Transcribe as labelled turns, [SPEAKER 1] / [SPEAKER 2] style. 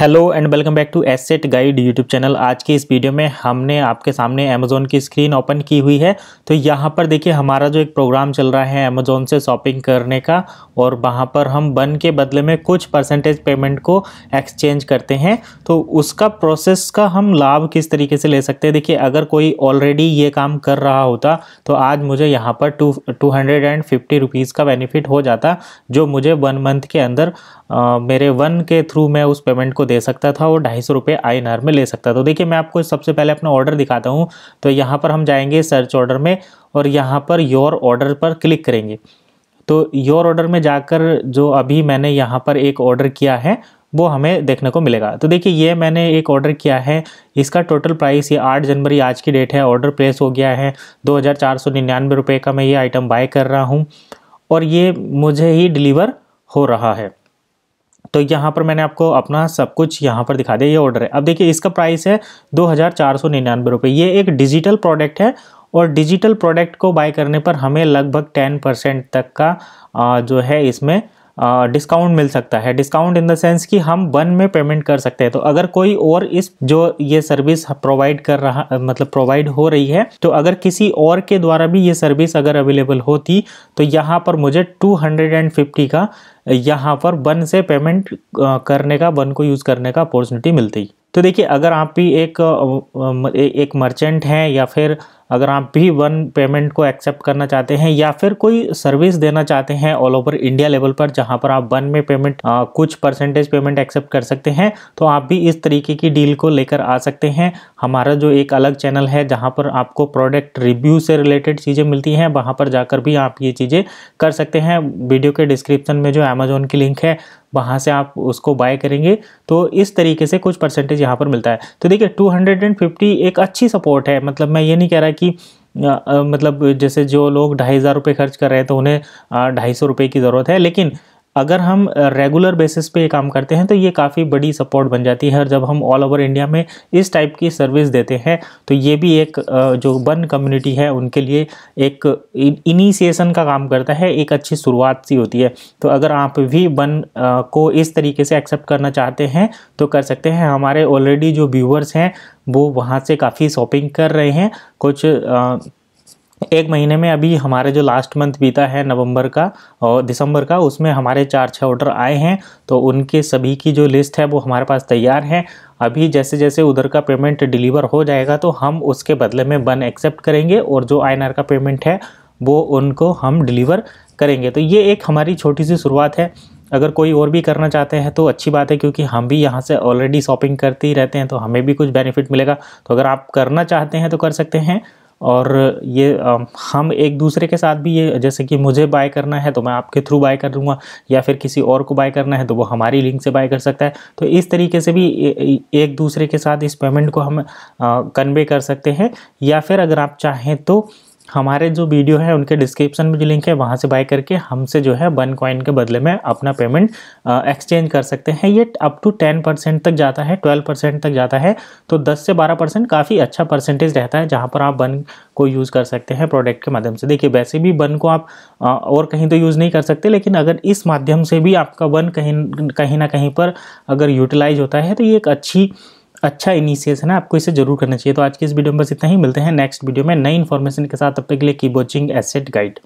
[SPEAKER 1] hello and welcome back to Asset Guide YouTube channel आज की इस वीडियो में हमने आपके सामने अमेज़ोन की स्क्रीन ओपन की हुई है तो यहाँ पर देखिए हमारा जो एक प्रोग्राम चल रहा है अमेज़ोन से शॉपिंग करने का और वहाँ पर हम वन के बदले में कुछ परसेंटेज पेमेंट को एक्सचेंज करते हैं तो उसका प्रोसेस का हम लाभ किस तरीके से ले सकते हैं देखिए अगर कोई ऑलरेडी ये काम कर रहा होता तो आज मुझे यहाँ पर टू टू का बेनिफिट हो जाता जो मुझे वन मंथ के अंदर आ, मेरे वन के थ्रू मैं उस पेमेंट को दे सकता था और ढाई सौ रुपये आई में ले सकता था तो देखिए मैं आपको सबसे पहले अपना ऑर्डर दिखाता हूँ तो यहाँ पर हम जाएंगे सर्च ऑर्डर में और यहाँ पर योर ऑर्डर पर क्लिक करेंगे तो योर ऑर्डर में जाकर जो अभी मैंने यहाँ पर एक ऑर्डर किया है वो हमें देखने को मिलेगा तो देखिए ये मैंने एक ऑर्डर किया है इसका टोटल प्राइस ये 8 जनवरी आज की डेट है ऑर्डर प्लेस हो गया है दो हज़ार का मैं ये आइटम बाय कर रहा हूँ और ये मुझे ही डिलीवर हो रहा है तो यहाँ पर मैंने आपको अपना सब कुछ यहाँ पर दिखा दिया ये ऑर्डर है अब देखिए इसका प्राइस है दो हज़ार ये एक डिजिटल प्रोडक्ट है और डिजिटल प्रोडक्ट को बाय करने पर हमें लगभग टेन परसेंट तक का जो है इसमें डिस्काउंट मिल सकता है डिस्काउंट इन द सेंस कि हम वन में पेमेंट कर सकते हैं तो अगर कोई और इस जो ये सर्विस प्रोवाइड कर रहा मतलब प्रोवाइड हो रही है तो अगर किसी और के द्वारा भी ये सर्विस अगर अवेलेबल होती तो यहाँ पर मुझे 250 का यहाँ पर वन से पेमेंट करने का वन को यूज़ करने का अपॉर्चुनिटी मिलती तो देखिए अगर आप भी एक एक मर्चेंट हैं या फिर अगर आप भी वन पेमेंट को एक्सेप्ट करना चाहते हैं या फिर कोई सर्विस देना चाहते हैं ऑल ओवर इंडिया लेवल पर जहां पर आप वन में पेमेंट आ, कुछ परसेंटेज पेमेंट एक्सेप्ट कर सकते हैं तो आप भी इस तरीके की डील को लेकर आ सकते हैं हमारा जो एक अलग चैनल है जहाँ पर आपको प्रोडक्ट रिव्यू से रिलेटेड चीज़ें मिलती हैं वहाँ पर जाकर भी आप ये चीज़ें कर सकते हैं वीडियो के डिस्क्रिप्शन में जो अमेजोन की लिंक है वहाँ से आप उसको बाय करेंगे तो इस तरीके से कुछ परसेंटेज यहाँ पर मिलता है तो देखिए 250 एक अच्छी सपोर्ट है मतलब मैं ये नहीं कह रहा कि आ, आ, मतलब जैसे जो लोग ढाई हज़ार रुपये खर्च कर रहे हैं तो उन्हें ढाई सौ रुपये की ज़रूरत है लेकिन अगर हम रेगुलर बेसिस पे ये काम करते हैं तो ये काफ़ी बड़ी सपोर्ट बन जाती है और जब हम ऑल ओवर इंडिया में इस टाइप की सर्विस देते हैं तो ये भी एक जो वन कम्युनिटी है उनके लिए एक इनिशिएशन का काम करता है एक अच्छी शुरुआत सी होती है तो अगर आप भी वन को इस तरीके से एक्सेप्ट करना चाहते हैं तो कर सकते हैं हमारे ऑलरेडी जो व्यूअर्स हैं वो वहाँ से काफ़ी शॉपिंग कर रहे हैं कुछ आ, एक महीने में अभी हमारे जो लास्ट मंथ बीता है नवंबर का और दिसंबर का उसमें हमारे चार छः ऑर्डर आए हैं तो उनके सभी की जो लिस्ट है वो हमारे पास तैयार है अभी जैसे जैसे उधर का पेमेंट डिलीवर हो जाएगा तो हम उसके बदले में बन एक्सेप्ट करेंगे और जो आई का पेमेंट है वो उनको हम डिलीवर करेंगे तो ये एक हमारी छोटी सी शुरुआत है अगर कोई और भी करना चाहते हैं तो अच्छी बात है क्योंकि हम भी यहाँ से ऑलरेडी शॉपिंग करते ही रहते हैं तो हमें भी कुछ बेनिफिट मिलेगा तो अगर आप करना चाहते हैं तो कर सकते हैं और ये हम एक दूसरे के साथ भी ये जैसे कि मुझे बाय करना है तो मैं आपके थ्रू बाय कर दूँगा या फिर किसी और को बाय करना है तो वो हमारी लिंक से बाय कर सकता है तो इस तरीके से भी एक दूसरे के साथ इस पेमेंट को हम कन्वे कर सकते हैं या फिर अगर आप चाहें तो हमारे जो वीडियो है उनके डिस्क्रिप्शन में जो लिंक है वहाँ से बाय करके हमसे जो है वन कॉइन के बदले में अपना पेमेंट एक्सचेंज कर सकते हैं ये अप टू टेन परसेंट तक जाता है ट्वेल्व परसेंट तक जाता है तो दस से बारह परसेंट काफ़ी अच्छा परसेंटेज रहता है जहाँ पर आप वन को यूज़ कर सकते हैं प्रोडक्ट के माध्यम से देखिए वैसे भी वन को आप और कहीं तो यूज़ नहीं कर सकते लेकिन अगर इस माध्यम से भी आपका वन कहीं कहीं ना कहीं पर अगर यूटिलाइज होता है तो ये एक अच्छी अच्छा इनिशिएशन है आपको इसे जरूर करना चाहिए तो आज की इस वीडियो में बस इतना ही मिलते हैं नेक्स्ट वीडियो में नई इन्फॉर्मेशन के साथ अपने के लिए की वॉचिंग एसेट गाइड